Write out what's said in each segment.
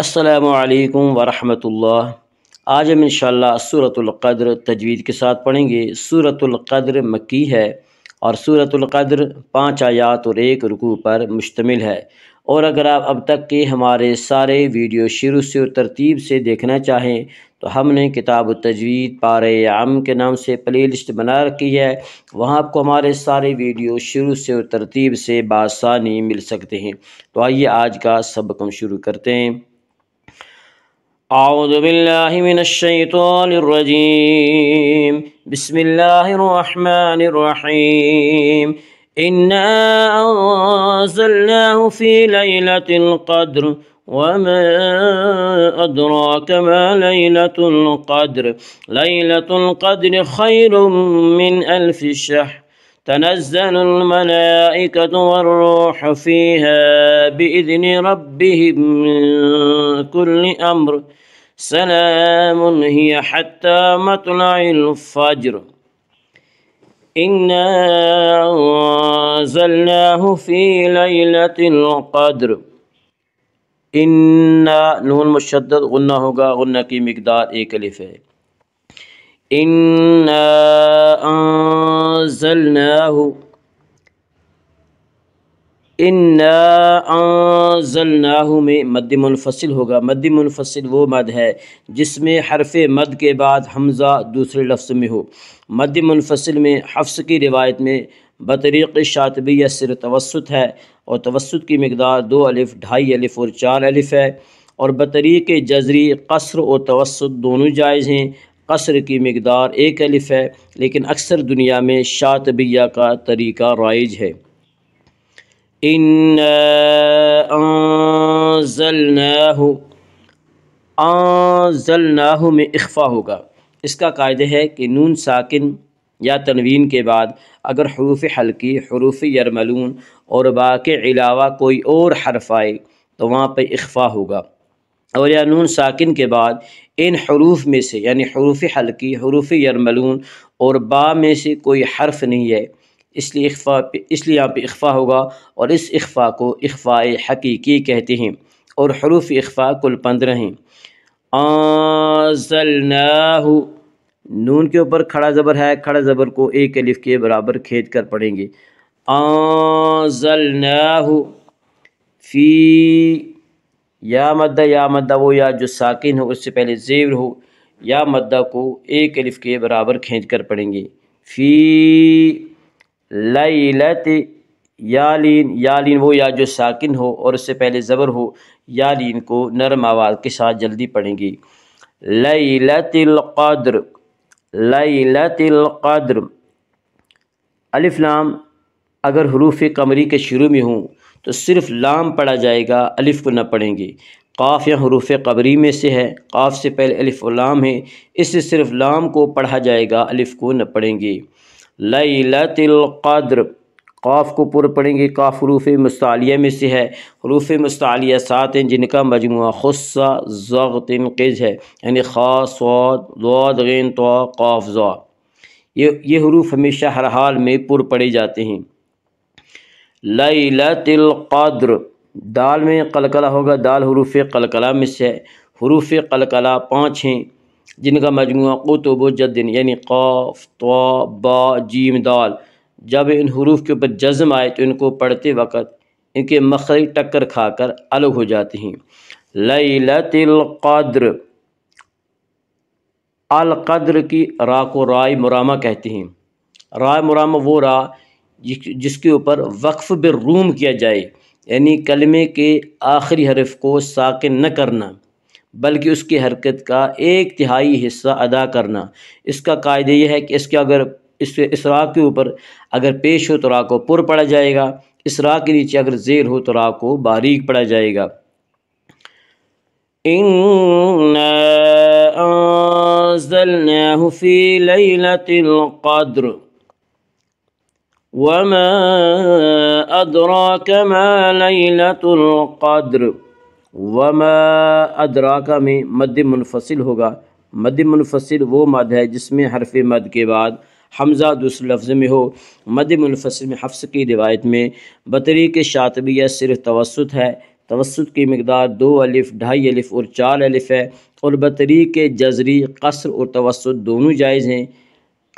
السلام علیکم ورحمۃ اللہ آج ہم انشاءاللہ شاء اللہ القدر تجوید کے ساتھ پڑھیں گے سورة القدر مکی ہے اور سورة القدر پانچ آیات اور ایک رکوع پر مشتمل ہے اور اگر آپ اب تک کے ہمارے سارے ویڈیو شروع سے اور ترتیب سے دیکھنا چاہیں تو ہم نے کتاب و تجوید عام کے نام سے پلے لسٹ بنا رکھی ہے وہاں آپ کو ہمارے سارے ویڈیو شروع سے اور ترتیب سے بآسانی مل سکتے ہیں تو آئیے آج کا سبق ہم شروع کرتے ہیں أعوذ بالله من الشيطان الرجيم بسم الله الرحمن الرحيم إنا أنزلناه في ليلة القدر وما أدراك ما ليلة القدر ليلة القدر خير من ألف شهر تنزل الملائكة والروح فيها بإذن ربهم من كل أمر سلام هي حتى مطلع الفجر إنا أنزلناه في ليلة القدر إنا نون مشدد غنہ ہوگا غنہ کی مقدار ایک الف ضلو ان ظل ناہو میں مد منفصل ہوگا مد منفصل وہ مد ہے جس میں حرف مد کے بعد حمزہ دوسرے لفظ میں ہو مد منفصل میں حفظ کی روایت میں بطریق شاطبی یا سر توسط ہے اور توسط کی مقدار دو الف ڈھائی الف اور چار الف ہے اور بطریق جزری قصر اور توسط دونوں جائز ہیں قصر کی مقدار ایک الف ہے لیکن اکثر دنیا میں شاطبیہ کا طریقہ رائج ہے انو آنزلناہو میں اخفا ہوگا اس کا قاعدہ ہے کہ نون ساکن یا تنوین کے بعد اگر حروف حلقی حروف یرملون اور باقی علاوہ کوئی اور حرف آئے تو وہاں پہ اخفا ہوگا اور یا نون ساکن کے بعد ان حروف میں سے یعنی حروف حلقی حروف یرملون اور با میں سے کوئی حرف نہیں ہے اس لیے اس لیے یہاں پہ اخفا ہوگا اور اس اخفاء کو اخفاء حقیقی کہتے ہیں اور حروف اخفاء کل پندرہ ہیں آزلناہو نون کے اوپر کھڑا زبر ہے کھڑا زبر کو ایک الف کے برابر کھید کر پڑھیں گے آزلناہو فی یا مدہ یا مدہ وہ یا جو ساکن ہو اس سے پہلے زیور ہو یا مدہ کو ایک علف کے برابر کھینچ کر پڑھیں گے فی لیلت یا لین یا لین وہ یا جو ساکن ہو اور اس سے پہلے زبر ہو یا لین کو نرم آواز کے ساتھ جلدی پڑھیں گی لیلت القدر لیلت القدر الف نام اگر حروف قمری کے شروع میں ہوں تو صرف لام پڑھا جائے گا الف کو نہ پڑھیں گے قاف یا حروف قبری میں سے ہے قاف سے پہلے الف و لام ہے اس سے صرف لام کو پڑھا جائے گا الف کو نہ پڑھیں گے لیلت القدر قاف کو پر پڑھیں گے قاف حروف مستعلیہ میں سے ہے حروف مستعلیہ سات ہیں جن کا مجموعہ خصہ ضغط قز ہے یعنی خاص وعد وعد غین تو قاف ذوا یہ یہ حروف ہمیشہ ہر حال میں پر پڑھے جاتے ہیں لئی القدر دال میں قلقلا ہوگا دال حروف قلقلہ میں سے حروف قلقلا پانچ ہیں جن کا مجموعہ قطب و جدن یعنی قاف تو با جیم دال جب ان حروف کے اوپر جزم آئے تو ان کو پڑھتے وقت ان کے مخری ٹکر کھا کر الگ ہو جاتے ہیں لیلت القدر القدر کی را کو رائے مرامہ کہتے ہیں رائے مرامہ وہ را جس کے اوپر وقف بروم کیا جائے یعنی کلمے کے آخری حرف کو ساکن نہ کرنا بلکہ اس کی حرکت کا ایک تہائی حصہ ادا کرنا اس کا قاعدہ یہ ہے کہ اس کے اگر اس راہ کے اوپر اگر پیش ہو تو راہ کو پر پڑا جائے گا اس راہ کے نیچے اگر زیر ہو تو راہ کو باریک پڑا جائے گا القدر وما ادراك ما ليلة القدر وما ادراکہ میں مد منفصل ہوگا مد منفصل وہ مد ہے جس میں حرف مد کے بعد حمزہ دوسرے لفظ میں ہو مد منفصل میں حفظ کی روایت میں بطری کے شاطبیہ صرف توسط ہے توسط کی مقدار دو الف ڈھائی الف اور چار الف ہے اور بطری کے جزری قصر اور توسط دونوں جائز ہیں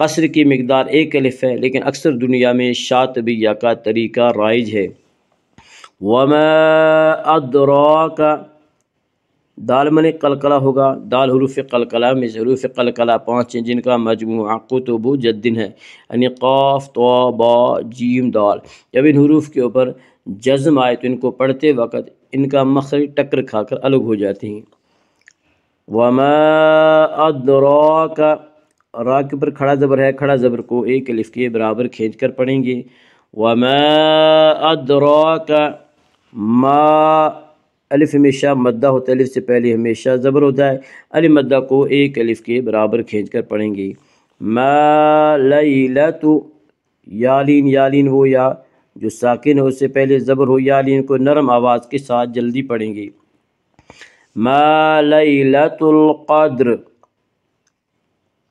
قصر کی مقدار ایک الف ہے لیکن اکثر دنیا میں شا طبیہ کا طریقہ رائج ہے وما ادور کا من قلقلہ ہوگا دال حروف قلقلہ میں حروف قلقلہ پانچ ہیں جن کا مجموعہ قطب و جدن ہے یعنی قاف تو با جیم دال جب ان حروف کے اوپر جزم آئے تو ان کو پڑھتے وقت ان کا مخرج ٹکر کھا کر الگ ہو جاتے ہیں وما ادور کا را کے اوپر کھڑا زبر ہے کھڑا زبر کو ایک الف کے برابر کھینچ کر پڑھیں گے وما ادراک ما الف ہمیشہ مدہ ہوتا ہے الف سے پہلے ہمیشہ زبر ہوتا ہے مدہ کو ایک الف کے برابر کھینچ کر پڑھیں گے ما لیلت یالین یالین ہو یا جو ساکن ہو اس سے پہلے زبر ہو یالین کو نرم آواز کے ساتھ جلدی پڑھیں گے ما لیلت القدر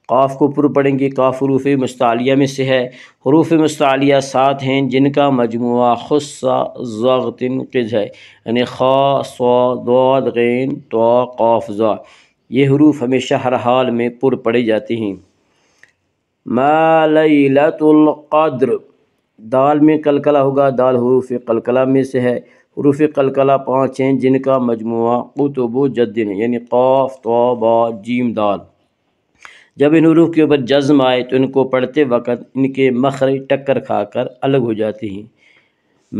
قاف کو پر پڑھیں گے قاف حروف مستعلیہ میں سے ہے حروف مستعلیہ سات ہیں جن کا مجموعہ خصہ ذاغتن قز ہے یعنی خا دواد غین تو قاف زا یہ حروف ہمیشہ ہر حال میں پر پڑھے جاتے ہیں ما لیلت القدر دال میں کلکلہ ہوگا دال حروف کل میں سے ہے حروف قلقلہ پانچ ہیں جن کا مجموعہ قطب و جدن یعنی قاف تو با جیم دال جب ان حروف کے اوپر جزم آئے تو ان کو پڑھتے وقت ان کے مخرج ٹکر کھا کر الگ ہو جاتے ہیں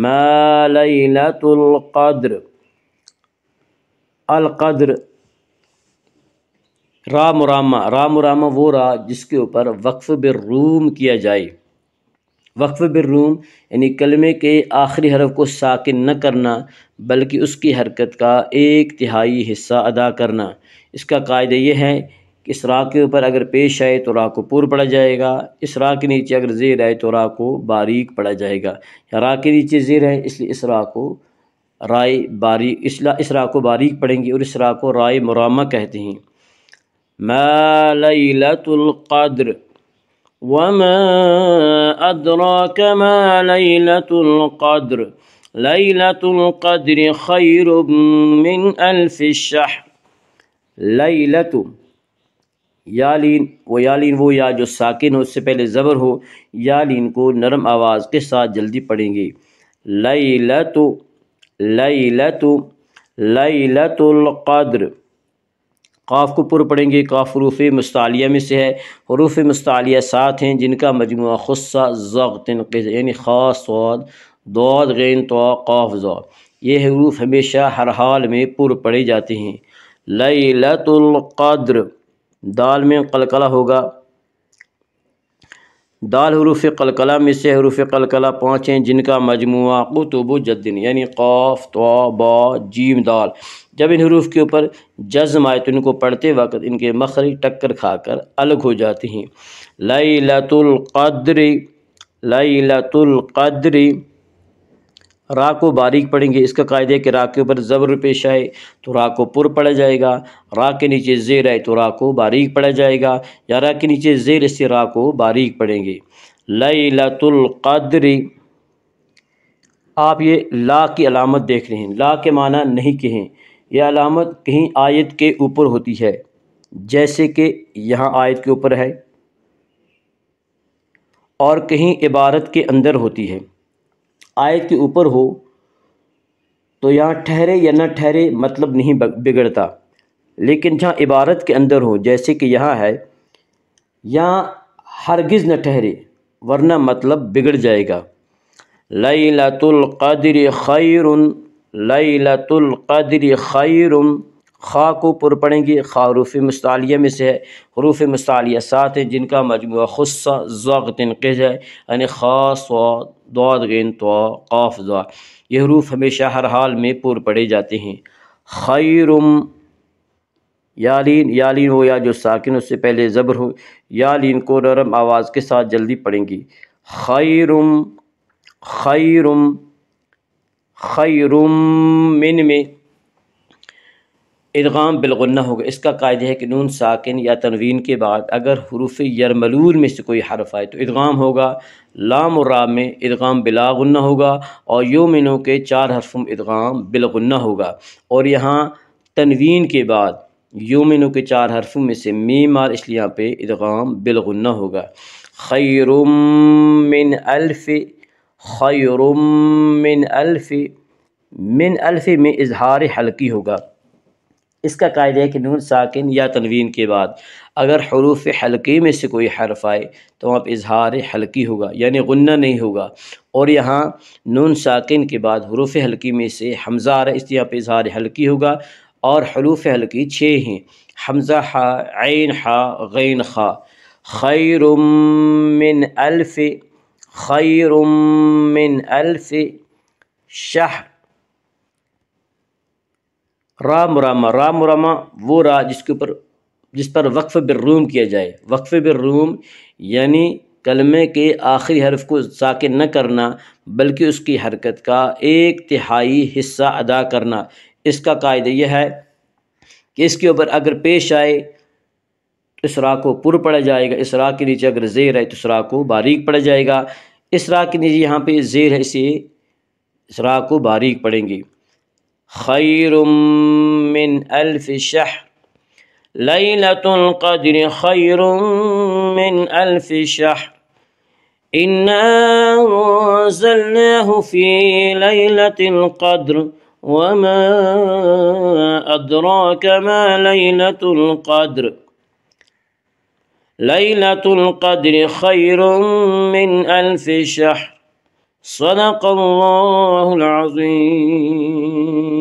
ما لیلت القدر القدر رام رامرامہ وہ راہ جس کے اوپر وقف بالروم کیا جائے وقف بالروم یعنی کلمے کے آخری حرف کو ساکن نہ کرنا بلکہ اس کی حرکت کا ایک تہائی حصہ ادا کرنا اس کا قاعدہ یہ ہے اس راہ کے اوپر اگر پیش آئے تو راہ کو پر پڑا جائے گا اس راہ کے نیچے اگر زیر آئے تو راہ کو باریک پڑا جائے گا یا راہ کے نیچے زیر ہے اس لیے اس راہ کو رائے باریک اس راہ کو باریک پڑیں گے اور اس راہ کو رائے مرامہ کہتے ہیں ما لیلت القدر وما ادراک ما لیلت القدر لیلت القدر خیر من الفشاہ لیلت القدر یالین یا یالین وہ یا جو ساکن ہو اس سے پہلے زبر ہو یالین کو نرم آواز کے ساتھ جلدی پڑھیں گے لیلت لیلت لیلت القدر قاف کو پر پڑھیں گے قاف حروف مستعلیہ میں سے ہے حروف مستعلیہ ساتھ ہیں جن کا مجموعہ خصہ ضغط یعنی خاص سواد دع غین تو قاف ذا یہ حروف ہمیشہ ہر حال میں پر پڑھے جاتے ہیں لیلت القدر دال میں قلقلہ ہوگا دال حروف قلقلہ میں سے حروف قلقلہ پانچ ہیں جن کا مجموعہ قطب جدن یعنی قوف توا با جیم دال جب ان حروف کے اوپر جزم آئے تو ان کو پڑھتے وقت ان کے مخری ٹکر کھا کر الگ ہو جاتی ہیں لائی القدر القادری لائی لط را کو باریک پڑھیں گے اس کا قاعدہ کہ را کے اوپر زبر پیش آئے تو را کو پر پڑھا جائے گا را کے نیچے زیر آئے تو را کو باریک پڑھا جائے گا یا را کے نیچے زیر اس سے را کو باریک پڑھیں گے لیلت القدر آپ یہ لا کی علامت دیکھ رہے ہیں لا کے معنی نہیں کہیں یہ علامت کہیں آیت کے اوپر ہوتی ہے جیسے کہ یہاں آیت کے اوپر ہے اور کہیں عبارت کے اندر ہوتی ہے آیت کے اوپر ہو تو یہاں ٹھہرے یا نہ ٹھہرے مطلب نہیں بگڑتا لیکن جہاں عبارت کے اندر ہو جیسے کہ یہاں ہے یہاں ہرگز نہ ٹھہرے ورنہ مطلب بگڑ جائے گا لائیلا القدر خیر لائی القدر خیر خا کو پر پڑیں گے خا حروف مستعلیہ میں سے ہے حروف مستعلیہ ساتھ ہیں جن کا مجموعہ خصہ ذوق تنقذ ہے یعنی خاص وا دعد تو قاف ذا یہ حروف ہمیشہ ہر حال میں پر پڑے جاتے ہیں خیرم یالین یالین ہو یا جو ساکن اس سے پہلے زبر ہو یالین کو نرم آواز کے ساتھ جلدی پڑیں گی خیرم خیرم خیرم من میں ادغام بالغنہ ہوگا اس کا قاعدہ نون ساکن یا تنوین کے بعد اگر حروف یرملول میں سے کوئی حرف آئے تو ادغام ہوگا لام و رام میں ادغام بلا غنہ ہوگا اور یومنوں کے چار حرفوں ادغام بالغنہ ہوگا اور یہاں تنوین کے بعد یومنوں کے چار حرفوں میں سے میمار اس اسلیہ پہ ادغام بالغنہ ہوگا من الف من الف من الف میں اظہار حلقی ہوگا اس کا قاعدہ ہے کہ نون ساکن یا تنوین کے بعد اگر حروف حلقی میں سے کوئی حرف آئے تو وہاں پہ اظہار حلقی ہوگا یعنی غنہ نہیں ہوگا اور یہاں نون ساکن کے بعد حروف حلقی میں سے حمزہ آ رہا ہے اس یہاں پہ اظہار حلقی ہوگا اور حروف حلقی چھ ہیں حمزہ عین ہا غین خا خیر من الف خیر من الف شہ رام عرامہ رام عرامہ وہ را جس کے اوپر جس پر وقف بروم کیا جائے وقف بروم یعنی کلمے کے آخری حرف کو ساکن نہ کرنا بلکہ اس کی حرکت کا ایک تہائی حصہ ادا کرنا اس کا قاعدہ یہ ہے کہ اس کے اوپر اگر پیش آئے تو اس را کو پر پڑا جائے گا اس را کے نیچے اگر زیر ہے تو اس را کو باریک پڑا جائے گا اس را کے نیچے یہاں پہ زیر ہے اسے اس را کو باریک پڑیں گے خير من ألف شهر ليلة القدر خير من ألف شهر إنا أنزلناه في ليلة القدر وما أدراك ما ليلة القدر ليلة القدر خير من ألف شهر صدق الله العظيم